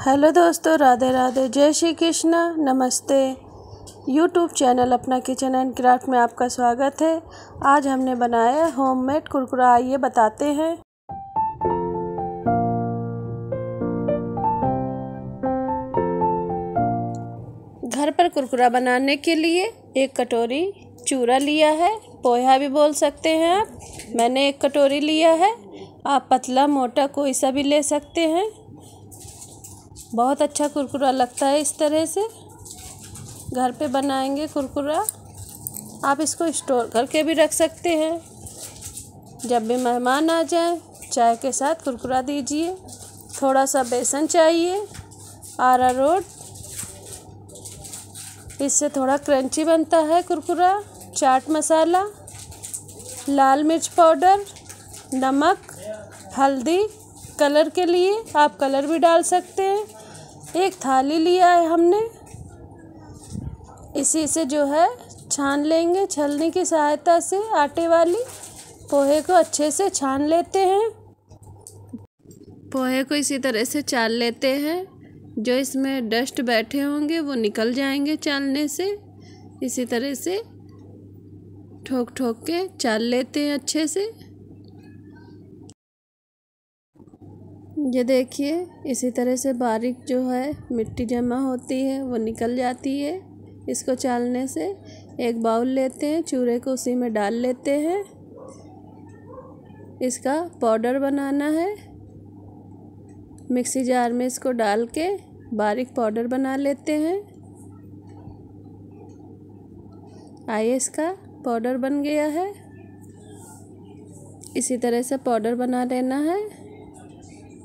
hello दोस्तों राधे राधे जय श्री कृष्ण नमस्ते यूट्यूब चैनल अपना किचन एंड क्राफ्ट में आपका स्वागत है आज हमने बनाया होममेड कुरकुरा आइए बताते हैं घर पर कुरकुरा बनाने के लिए एक कटोरी चूरा लिया है पोहा भी बोल सकते हैं आप मैंने एक कटोरी लिया है आप पतला मोटा कोई सा भी ले सकते हैं बहुत अच्छा कुरकुरा लगता है इस तरह से घर पे बनाएंगे कुरकुरा आप इसको स्टोर करके भी रख सकते हैं जब भी मेहमान आ जाए चाय के साथ कुरकुरा दीजिए थोड़ा सा बेसन चाहिए आरा रोट इससे थोड़ा क्रंची बनता है कुरकुरा चाट मसाला लाल मिर्च पाउडर नमक हल्दी कलर के लिए आप कलर भी डाल सकते हैं एक थाली लिया है हमने इसी से जो है छान लेंगे छलनी की सहायता से आटे वाली पोहे को अच्छे से छान लेते हैं पोहे को इसी तरह से चाल लेते हैं जो इसमें डस्ट बैठे होंगे वो निकल जाएंगे चालने से इसी तरह से ठोक ठोक के चाल लेते हैं अच्छे से ये देखिए इसी तरह से बारीक जो है मिट्टी जमा होती है वो निकल जाती है इसको चालने से एक बाउल लेते हैं चूरे को उसी में डाल लेते हैं इसका पाउडर बनाना है मिक्सी जार में इसको डाल के बारीक पाउडर बना लेते हैं आइए इसका पाउडर बन गया है इसी तरह से पाउडर बना लेना है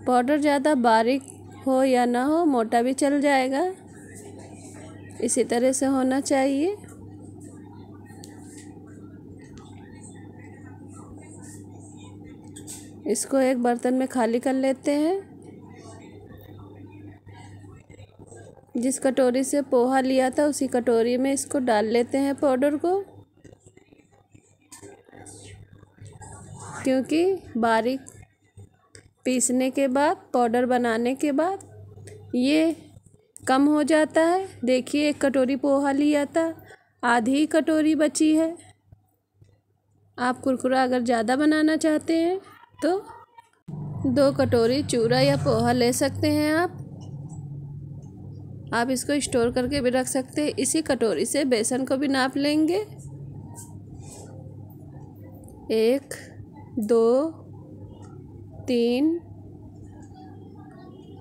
पाउडर ज़्यादा बारीक हो या ना हो मोटा भी चल जाएगा इसी तरह से होना चाहिए इसको एक बर्तन में खाली कर लेते हैं जिस कटोरी से पोहा लिया था उसी कटोरी में इसको डाल लेते हैं पाउडर को क्योंकि बारीक पीसने के बाद पाउडर बनाने के बाद ये कम हो जाता है देखिए एक कटोरी पोहा लिया था आधी कटोरी बची है आप कुरकुरा अगर ज़्यादा बनाना चाहते हैं तो दो कटोरी चूरा या पोहा ले सकते हैं आप आप इसको स्टोर करके भी रख सकते हैं इसी कटोरी से बेसन को भी नाप लेंगे एक दो तीन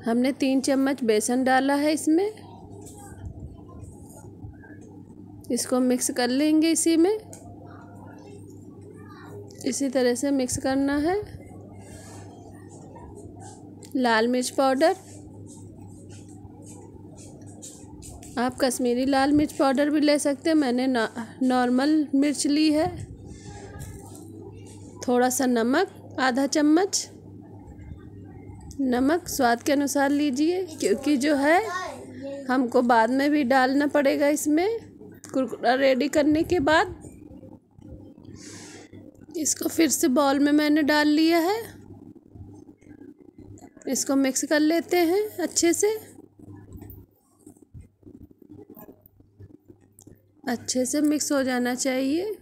हमने तीन चम्मच बेसन डाला है इसमें इसको मिक्स कर लेंगे इसी में इसी तरह से मिक्स करना है लाल मिर्च पाउडर आप कश्मीरी लाल मिर्च पाउडर भी ले सकते हैं मैंने नॉर्मल मिर्च ली है थोड़ा सा नमक आधा चम्मच नमक स्वाद के अनुसार लीजिए क्योंकि जो है हमको बाद में भी डालना पड़ेगा इसमें कुरकुरा रेडी करने के बाद इसको फिर से बॉल में मैंने डाल लिया है इसको मिक्स कर लेते हैं अच्छे से अच्छे से मिक्स हो जाना चाहिए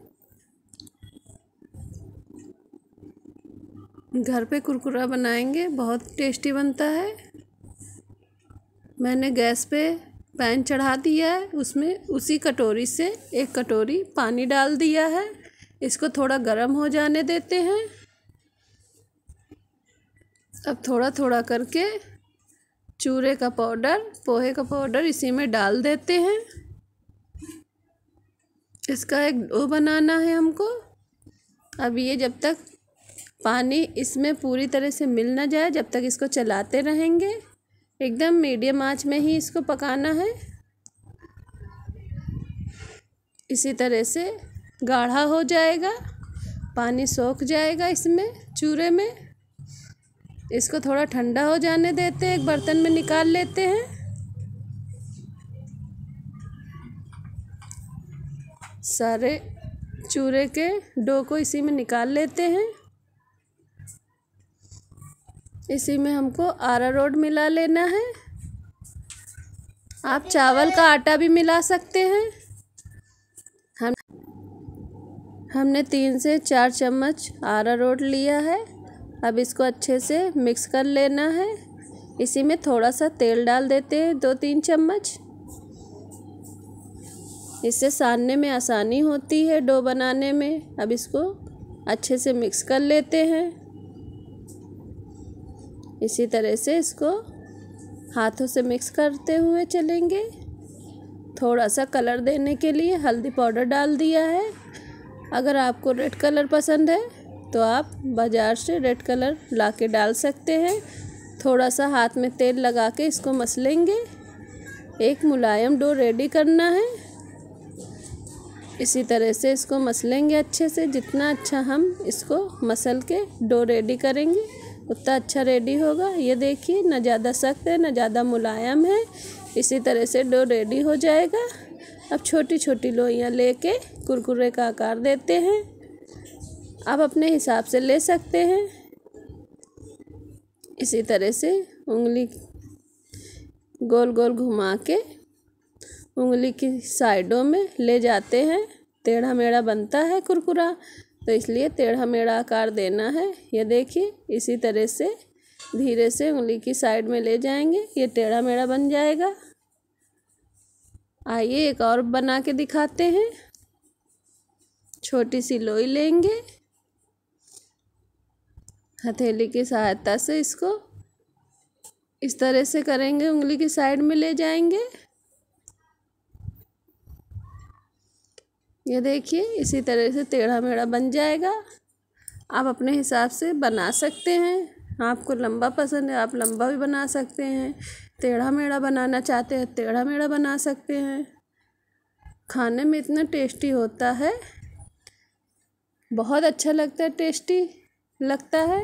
घर पे कुरकुरा बनाएंगे बहुत टेस्टी बनता है मैंने गैस पे पैन चढ़ा दिया है उसमें उसी कटोरी से एक कटोरी पानी डाल दिया है इसको थोड़ा गर्म हो जाने देते हैं अब थोड़ा थोड़ा करके चूरे का पाउडर पोहे का पाउडर इसी में डाल देते हैं इसका एक डो बनाना है हमको अब ये जब तक पानी इसमें पूरी तरह से मिल ना जाए जब तक इसको चलाते रहेंगे एकदम मीडियम आंच में ही इसको पकाना है इसी तरह से गाढ़ा हो जाएगा पानी सोख जाएगा इसमें चूरे में इसको थोड़ा ठंडा हो जाने देते हैं एक बर्तन में निकाल लेते हैं सारे चूरे के डो को इसी में निकाल लेते हैं इसी में हमको आरा रोड मिला लेना है आप चावल का आटा भी मिला सकते हैं हम हमने तीन से चार चम्मच आरा रोड लिया है अब इसको अच्छे से मिक्स कर लेना है इसी में थोड़ा सा तेल डाल देते हैं दो तीन चम्मच इससे सानने में आसानी होती है डो बनाने में अब इसको अच्छे से मिक्स कर लेते हैं इसी तरह से इसको हाथों से मिक्स करते हुए चलेंगे थोड़ा सा कलर देने के लिए हल्दी पाउडर डाल दिया है अगर आपको रेड कलर पसंद है तो आप बाज़ार से रेड कलर ला के डाल सकते हैं थोड़ा सा हाथ में तेल लगा के इसको मसलेंगे एक मुलायम डो रेडी करना है इसी तरह से इसको मसलेंगे अच्छे से जितना अच्छा हम इसको मसल के डो रेडी करेंगे उतना अच्छा रेडी होगा ये देखिए ना ज़्यादा सख्त है ना ज़्यादा मुलायम है इसी तरह से डो रेडी हो जाएगा अब छोटी छोटी लोइयाँ लेके कुरकुरे का आकार देते हैं आप अपने हिसाब से ले सकते हैं इसी तरह से उंगली गोल गोल घुमा के उंगली की साइडों में ले जाते हैं टेढ़ा मेढ़ा बनता है कुरकुरा तो इसलिए टेढ़ा मेढ़ा आकार देना है ये देखिए इसी तरह से धीरे से उंगली की साइड में ले जाएंगे ये टेढ़ा मेढ़ा बन जाएगा आइए एक और बना के दिखाते हैं छोटी सी लोई लेंगे हथेली की सहायता से इसको इस तरह से करेंगे उंगली की साइड में ले जाएंगे ये देखिए इसी तरह से टेढ़ा मेढ़ा बन जाएगा आप अपने हिसाब से बना सकते हैं आपको लंबा पसंद है आप लंबा भी बना सकते हैं टेढ़ा मेढ़ा बनाना चाहते हैं टेढ़ा मेढ़ा बना सकते हैं खाने में इतना टेस्टी होता है बहुत अच्छा लगता है टेस्टी लगता है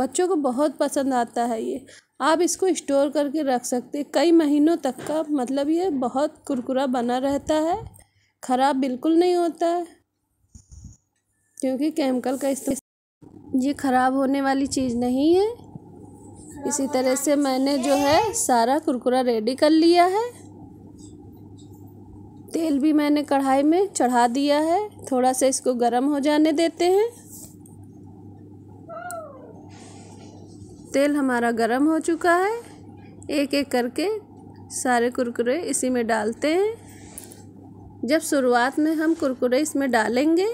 बच्चों को बहुत पसंद आता है ये आप इसको स्टोर करके रख सकते कई महीनों तक का मतलब ये बहुत कुरकुरा बना रहता है ख़राब बिल्कुल नहीं होता है क्योंकि केमिकल का इस्तेमाल ये ख़राब होने वाली चीज़ नहीं है इसी तरह से मैंने जो है सारा कुरकुरा रेडी कर लिया है तेल भी मैंने कढ़ाई में चढ़ा दिया है थोड़ा सा इसको गर्म हो जाने देते हैं तेल हमारा गर्म हो चुका है एक एक करके सारे कुरकुरे इसी में डालते हैं जब शुरुआत में हम कुरकुरे इसमें डालेंगे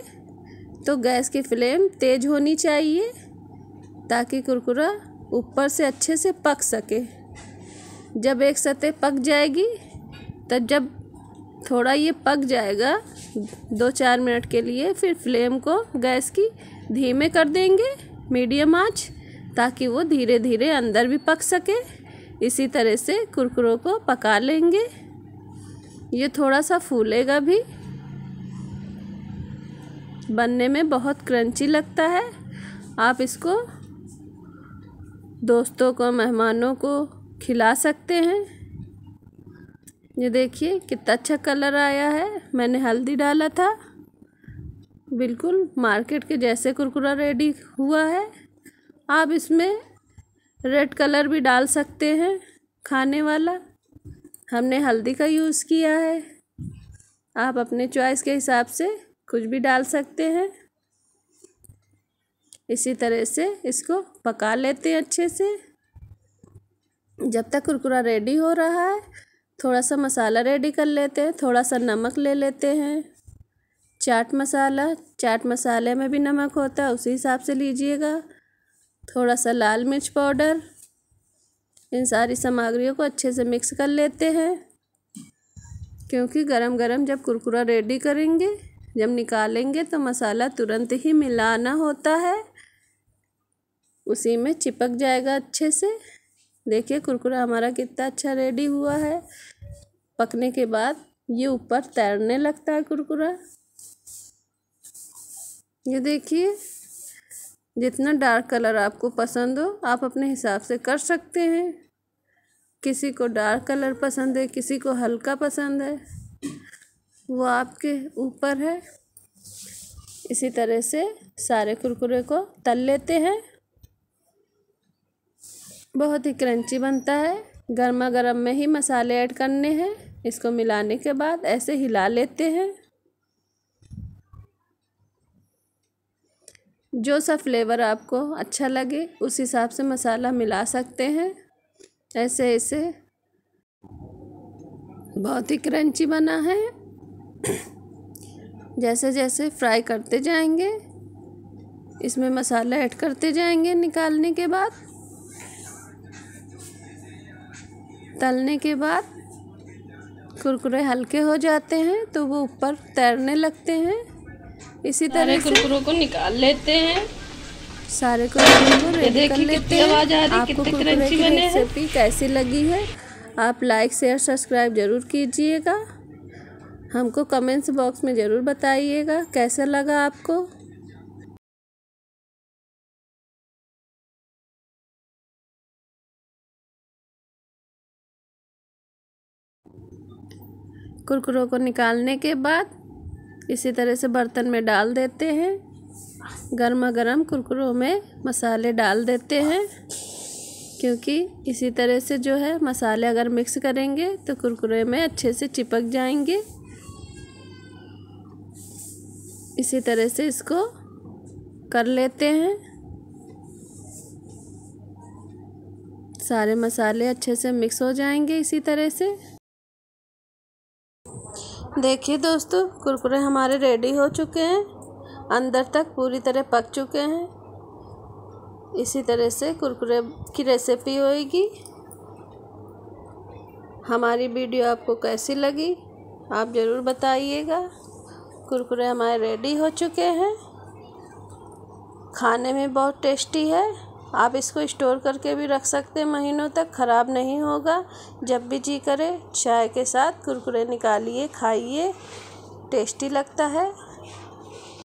तो गैस की फ्लेम तेज़ होनी चाहिए ताकि कुरकुरा ऊपर से अच्छे से पक सके जब एक सतह पक जाएगी तब जब थोड़ा ये पक जाएगा दो चार मिनट के लिए फिर फ्लेम को गैस की धीमे कर देंगे मीडियम आंच ताकि वो धीरे धीरे अंदर भी पक सके इसी तरह से कुरकुरों को पका लेंगे ये थोड़ा सा फूलेगा भी बनने में बहुत क्रंची लगता है आप इसको दोस्तों को मेहमानों को खिला सकते हैं ये देखिए कितना अच्छा कलर आया है मैंने हल्दी डाला था बिल्कुल मार्केट के जैसे कुरकुरा रेडी हुआ है आप इसमें रेड कलर भी डाल सकते हैं खाने वाला हमने हल्दी का यूज़ किया है आप अपने चॉइस के हिसाब से कुछ भी डाल सकते हैं इसी तरह से इसको पका लेते हैं अच्छे से जब तक कुरकुरा रेडी हो रहा है थोड़ा सा मसाला रेडी कर लेते हैं थोड़ा सा नमक ले लेते हैं चाट मसाला चाट मसाले में भी नमक होता है उसी हिसाब से लीजिएगा थोड़ा सा लाल मिर्च पाउडर इन सारी सामग्रियों को अच्छे से मिक्स कर लेते हैं क्योंकि गरम गरम जब कुरकुरा रेडी करेंगे जब निकालेंगे तो मसाला तुरंत ही मिलाना होता है उसी में चिपक जाएगा अच्छे से देखिए कुरकुरा हमारा कितना अच्छा रेडी हुआ है पकने के बाद ये ऊपर तैरने लगता है कुरकुरा ये देखिए जितना डार्क कलर आपको पसंद हो आप अपने हिसाब से कर सकते हैं किसी को डार्क कलर पसंद है किसी को हल्का पसंद है वो आपके ऊपर है इसी तरह से सारे कुरकुरे को तल लेते हैं बहुत ही क्रंची बनता है गर्मा गर्म में ही मसाले ऐड करने हैं इसको मिलाने के बाद ऐसे हिला लेते हैं जो सा फ्लेवर आपको अच्छा लगे उस हिसाब से मसाला मिला सकते हैं ऐसे ऐसे बहुत ही क्रंची बना है जैसे जैसे फ्राई करते जाएंगे इसमें मसाला ऐड करते जाएंगे निकालने के बाद तलने के बाद कुरकुरे हल्के हो जाते हैं तो वो ऊपर तैरने लगते हैं इसी तरह कुरकुरों को निकाल लेते हैं सारे कुरकुरों को रेडी लेते हैं आपको कुरकुरे की रेसिपी कैसी लगी है आप लाइक शेयर सब्सक्राइब ज़रूर कीजिएगा हमको कमेंट्स बॉक्स में ज़रूर बताइएगा कैसा लगा आपको कुरकुरों को निकालने के बाद इसी तरह से बर्तन में डाल देते हैं गर्मा गर्म कुरकुरों में मसाले डाल देते हैं क्योंकि इसी तरह से जो है मसाले अगर मिक्स करेंगे तो कुरकुरे में अच्छे से चिपक जाएंगे इसी तरह से इसको कर लेते हैं सारे मसाले अच्छे से मिक्स हो जाएंगे इसी तरह से देखिए दोस्तों कुरकुरे हमारे रेडी हो चुके हैं अंदर तक पूरी तरह पक चुके हैं इसी तरह से कुरकुरे की रेसिपी होएगी हमारी वीडियो आपको कैसी लगी आप ज़रूर बताइएगा कुरकुरे हमारे रेडी हो चुके हैं खाने में बहुत टेस्टी है आप इसको स्टोर करके भी रख सकते हैं महीनों तक ख़राब नहीं होगा जब भी जी करे चाय के साथ कुरकुरे निकालिए खाइए टेस्टी लगता है